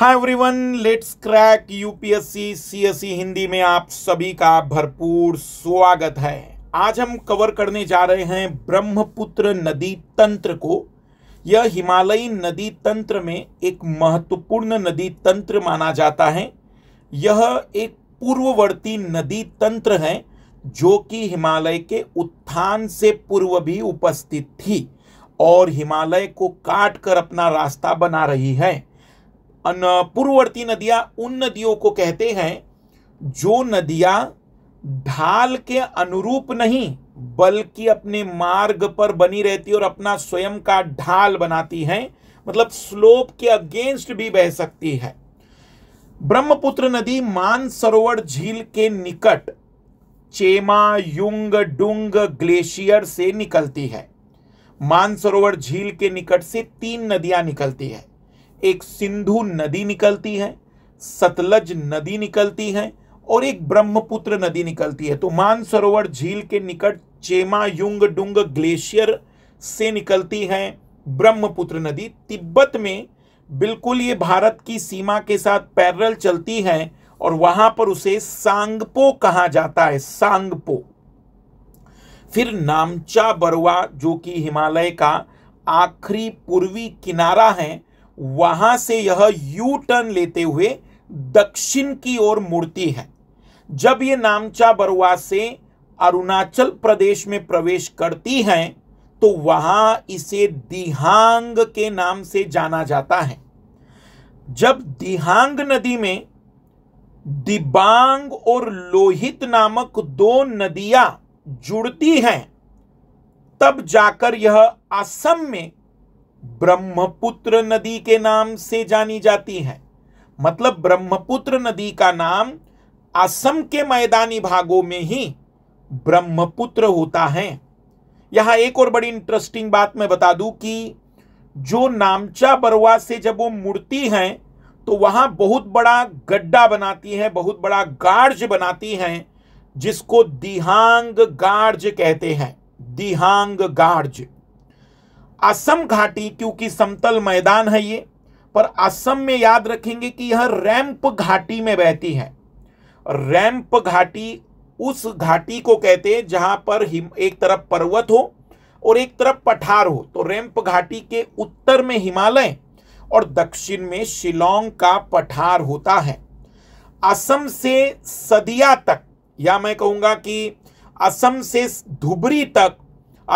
hi everyone let's crack UPSC CSC Hindi में आप सभी का भरपूर स्वागत है आज हम कवर करने जा रहे हैं ब्रह्मपुत्र नदी तंत्र को यह हिमालयी नदी तंत्र में एक महत्वपूर्ण नदी तंत्र माना जाता है यह एक पूर्ववर्ती नदी तंत्र है जो कि हिमालय के उत्थान से पूर्व भी उपस्थित थी और हिमालय को काट कर अपना रास्ता बना रही है पूर्ववर्ती नदियां उन नदियों को कहते हैं जो नदियां ढाल के अनुरूप नहीं बल्कि अपने मार्ग पर बनी रहती और अपना स्वयं का ढाल बनाती हैं मतलब स्लोप के अगेंस्ट भी बह सकती है ब्रह्मपुत्र नदी मानसरोवर झील के निकट चेमा युंग डुंग ग्लेशियर से निकलती है मानसरोवर झील के निकट से तीन नदियां निकलती है एक सिंधु नदी निकलती है सतलज नदी निकलती है और एक ब्रह्मपुत्र नदी निकलती है तो मानसरोवर झील के निकट चेमा युंग डुंग ग्लेशियर से निकलती है ब्रह्मपुत्र नदी तिब्बत में बिल्कुल ये भारत की सीमा के साथ पैरल चलती है और वहां पर उसे सांगपो कहा जाता है सांगपो फिर नामचा बरवा जो कि हिमालय का आखिरी पूर्वी किनारा है वहां से यह यू टर्न लेते हुए दक्षिण की ओर मुड़ती है जब ये नामचा बरुआ से अरुणाचल प्रदेश में प्रवेश करती है तो वहां इसे दिहांग के नाम से जाना जाता है जब दिहांग नदी में दिबांग और लोहित नामक दो नदियां जुड़ती हैं तब जाकर यह असम में ब्रह्मपुत्र नदी के नाम से जानी जाती है मतलब ब्रह्मपुत्र नदी का नाम असम के मैदानी भागों में ही ब्रह्मपुत्र होता है यहां एक और बड़ी इंटरेस्टिंग बात मैं बता दूं कि जो नामचा बरवा से जब वो मुड़ती है तो वहां बहुत बड़ा गड्ढा बनाती है बहुत बड़ा गार्ज बनाती है जिसको दिहांग गार्ज कहते हैं दिहांग गार्ज असम घाटी क्योंकि समतल मैदान है ये पर असम में याद रखेंगे कि यह रैम्प घाटी में बहती है रैम्प घाटी उस घाटी को कहते हैं जहां पर एक तरफ पर्वत हो और एक तरफ पठार हो तो रैम्प घाटी के उत्तर में हिमालय और दक्षिण में शिलोंग का पठार होता है असम से सदिया तक या मैं कहूंगा कि असम से धुबरी तक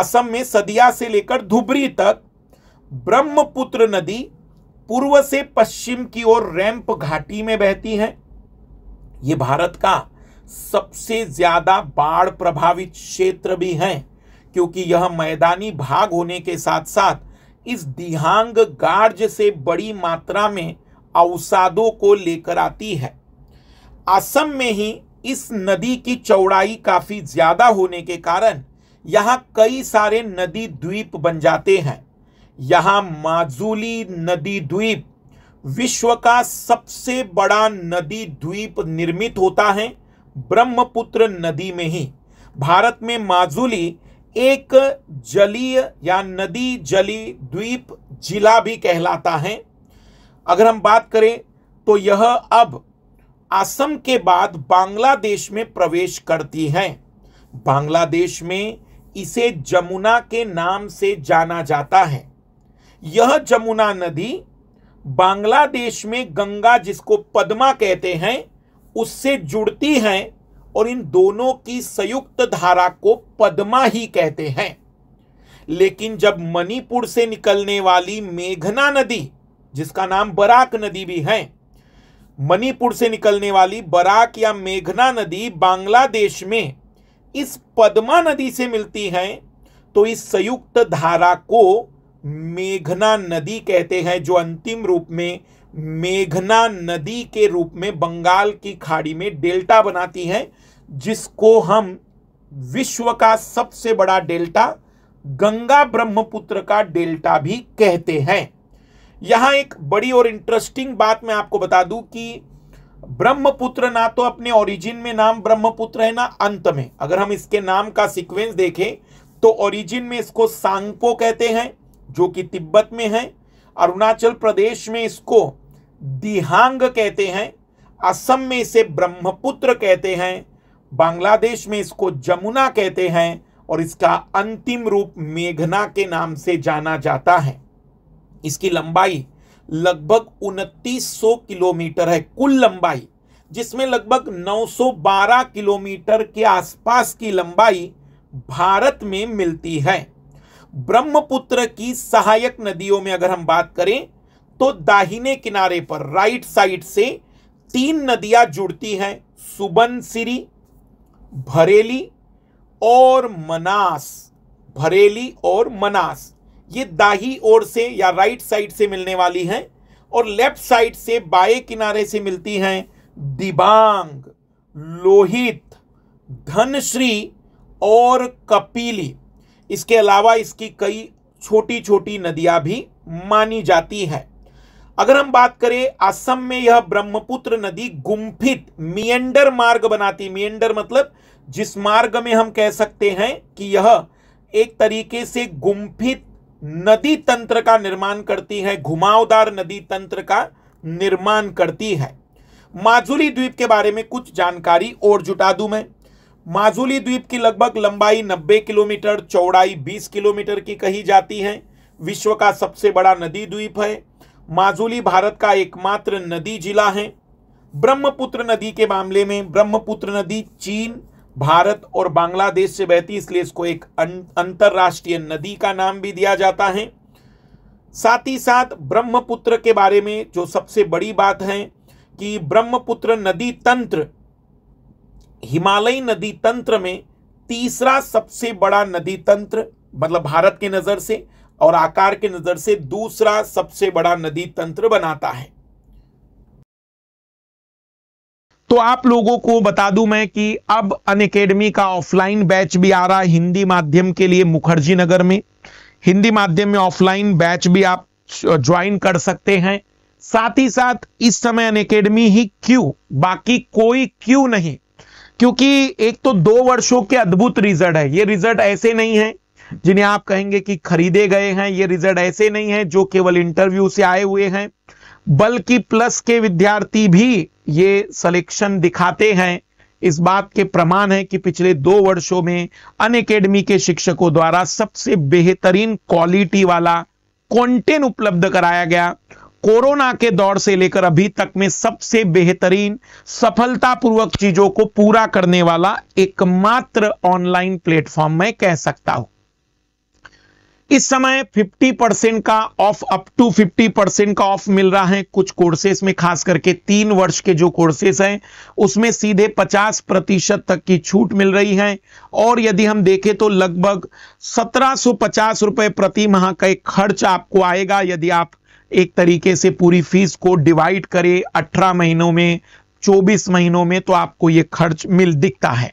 असम में सदिया से लेकर धुबरी तक ब्रह्मपुत्र नदी पूर्व से पश्चिम की ओर रैंप घाटी में बहती है ये भारत का सबसे ज्यादा बाढ़ प्रभावित क्षेत्र भी है क्योंकि यह मैदानी भाग होने के साथ साथ इस दिहांग गार्ज से बड़ी मात्रा में अवसादों को लेकर आती है असम में ही इस नदी की चौड़ाई काफी ज्यादा होने के कारण यहाँ कई सारे नदी द्वीप बन जाते हैं यहाँ माजुली नदी द्वीप विश्व का सबसे बड़ा नदी द्वीप निर्मित होता है ब्रह्मपुत्र नदी में ही भारत में माजुली एक जलीय या नदी जली द्वीप जिला भी कहलाता है अगर हम बात करें तो यह अब असम के बाद बांग्लादेश में प्रवेश करती है बांग्लादेश में इसे जमुना के नाम से जाना जाता है यह जमुना नदी बांग्लादेश में गंगा जिसको पद्मा कहते हैं उससे जुड़ती है और इन दोनों की संयुक्त धारा को पद्मा ही कहते हैं लेकिन जब मणिपुर से निकलने वाली मेघना नदी जिसका नाम बराक नदी भी है मणिपुर से निकलने वाली बराक या मेघना नदी बांग्लादेश में इस पद्मा नदी से मिलती है तो इस संयुक्त धारा को मेघना नदी कहते हैं जो अंतिम रूप में मेघना नदी के रूप में बंगाल की खाड़ी में डेल्टा बनाती है जिसको हम विश्व का सबसे बड़ा डेल्टा गंगा ब्रह्मपुत्र का डेल्टा भी कहते हैं यहां एक बड़ी और इंटरेस्टिंग बात मैं आपको बता दूं कि ब्रह्मपुत्र ना तो अपने ओरिजिन में नाम ब्रह्मपुत्र है ना अंत में अगर हम इसके नाम का सीक्वेंस देखें तो ओरिजिन में इसको सांगपो कहते हैं जो कि तिब्बत में है अरुणाचल प्रदेश में इसको दिहांग कहते हैं असम में इसे ब्रह्मपुत्र कहते हैं बांग्लादेश में इसको जमुना कहते हैं और इसका अंतिम रूप मेघना के नाम से जाना जाता है इसकी लंबाई लगभग उनतीस किलोमीटर है कुल लंबाई जिसमें लगभग 912 किलोमीटर के आसपास की लंबाई भारत में मिलती है ब्रह्मपुत्र की सहायक नदियों में अगर हम बात करें तो दाहिने किनारे पर राइट साइड से तीन नदियां जुड़ती हैं सुबनसिरी भरेली और मनास भरेली और मनास ये दाही ओर से या राइट साइड से मिलने वाली हैं और लेफ्ट साइड से बाएं किनारे से मिलती हैं दिबांग लोहित धनश्री और कपीली इसके अलावा इसकी कई छोटी छोटी नदियां भी मानी जाती हैं अगर हम बात करें असम में यह ब्रह्मपुत्र नदी गुम्फित मियंडर मार्ग बनाती मियंडर मतलब जिस मार्ग में हम कह सकते हैं कि यह एक तरीके से गुम्फित नदी तंत्र का निर्माण करती है घुमावदार नदी तंत्र का निर्माण करती है माजुली द्वीप के बारे में कुछ जानकारी और जुटा दू मैं माजुली द्वीप की लगभग लंबाई 90 किलोमीटर चौड़ाई 20 किलोमीटर की कही जाती है विश्व का सबसे बड़ा नदी द्वीप है माजुली भारत का एकमात्र नदी जिला है ब्रह्मपुत्र नदी के मामले में ब्रह्मपुत्र नदी चीन भारत और बांग्लादेश से बहती इसलिए इसको एक अं-, अंतर्राष्ट्रीय नदी का नाम भी दिया जाता है साथ ही साथ ब्रह्मपुत्र के बारे में जो सबसे बड़ी बात है कि ब्रह्मपुत्र नदी तंत्र हिमालयी नदी तंत्र में तीसरा सबसे बड़ा नदी तंत्र मतलब भारत के नज़र से और आकार के नज़र से दूसरा सबसे बड़ा नदी तंत्र बनाता है तो आप लोगों को बता दूं मैं कि अब अनएकेडमी का ऑफलाइन बैच भी आ रहा है हिंदी माध्यम के लिए मुखर्जी नगर में हिंदी माध्यम में ऑफलाइन बैच भी आप ज्वाइन कर सकते हैं साथ ही साथ इस समय अनएकेडमी ही क्यू बाकी कोई क्यू नहीं क्योंकि एक तो दो वर्षों के अद्भुत रिजल्ट है ये रिजल्ट ऐसे नहीं है जिन्हें आप कहेंगे कि खरीदे गए हैं ये रिजल्ट ऐसे नहीं है जो केवल इंटरव्यू से आए हुए हैं बल्कि प्लस के विद्यार्थी भी ये सिलेक्शन दिखाते हैं इस बात के प्रमाण है कि पिछले दो वर्षों में अन अकेडमी के शिक्षकों द्वारा सबसे बेहतरीन क्वालिटी वाला कंटेंट उपलब्ध कराया गया कोरोना के दौर से लेकर अभी तक में सबसे बेहतरीन सफलतापूर्वक चीजों को पूरा करने वाला एकमात्र ऑनलाइन प्लेटफॉर्म मैं कह सकता हूं इस समय 50 परसेंट का ऑफ अप टू 50 परसेंट का ऑफ मिल रहा है कुछ कोर्सेज में खास करके तीन वर्ष के जो कोर्सेज हैं उसमें सीधे 50 प्रतिशत तक की छूट मिल रही है और यदि हम देखें तो लगभग सत्रह रुपए प्रति माह का एक खर्च आपको आएगा यदि आप एक तरीके से पूरी फीस को डिवाइड करें 18 महीनों में 24 महीनों में तो आपको ये खर्च मिल दिखता है